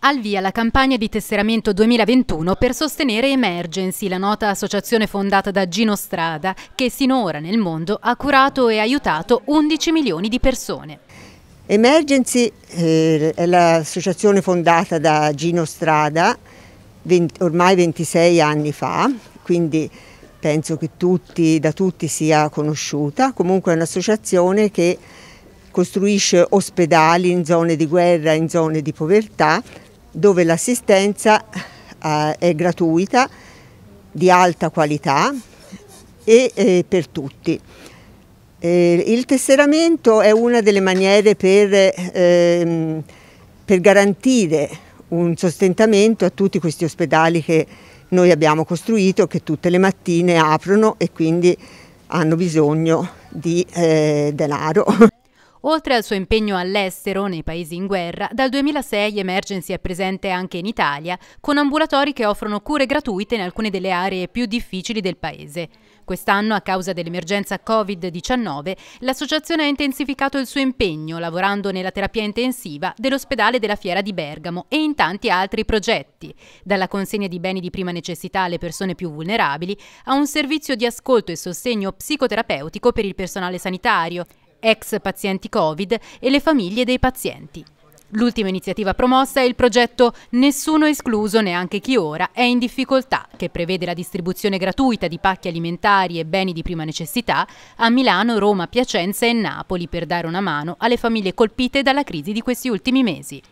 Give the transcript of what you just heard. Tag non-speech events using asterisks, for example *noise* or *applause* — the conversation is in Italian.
Al via la campagna di tesseramento 2021 per sostenere Emergency, la nota associazione fondata da Gino Strada, che sinora nel mondo ha curato e aiutato 11 milioni di persone. Emergency eh, è l'associazione fondata da Gino Strada 20, ormai 26 anni fa, quindi penso che tutti, da tutti sia conosciuta. Comunque è un'associazione che costruisce ospedali in zone di guerra, in zone di povertà dove l'assistenza eh, è gratuita, di alta qualità e eh, per tutti. Eh, il tesseramento è una delle maniere per, ehm, per garantire un sostentamento a tutti questi ospedali che noi abbiamo costruito, che tutte le mattine aprono e quindi hanno bisogno di denaro. *laughs* Oltre al suo impegno all'estero, nei paesi in guerra, dal 2006 Emergency è presente anche in Italia, con ambulatori che offrono cure gratuite in alcune delle aree più difficili del paese. Quest'anno, a causa dell'emergenza Covid-19, l'associazione ha intensificato il suo impegno lavorando nella terapia intensiva dell'ospedale della Fiera di Bergamo e in tanti altri progetti, dalla consegna di beni di prima necessità alle persone più vulnerabili a un servizio di ascolto e sostegno psicoterapeutico per il personale sanitario ex pazienti Covid e le famiglie dei pazienti. L'ultima iniziativa promossa è il progetto Nessuno escluso, neanche chi ora è in difficoltà, che prevede la distribuzione gratuita di pacchi alimentari e beni di prima necessità a Milano, Roma, Piacenza e Napoli per dare una mano alle famiglie colpite dalla crisi di questi ultimi mesi.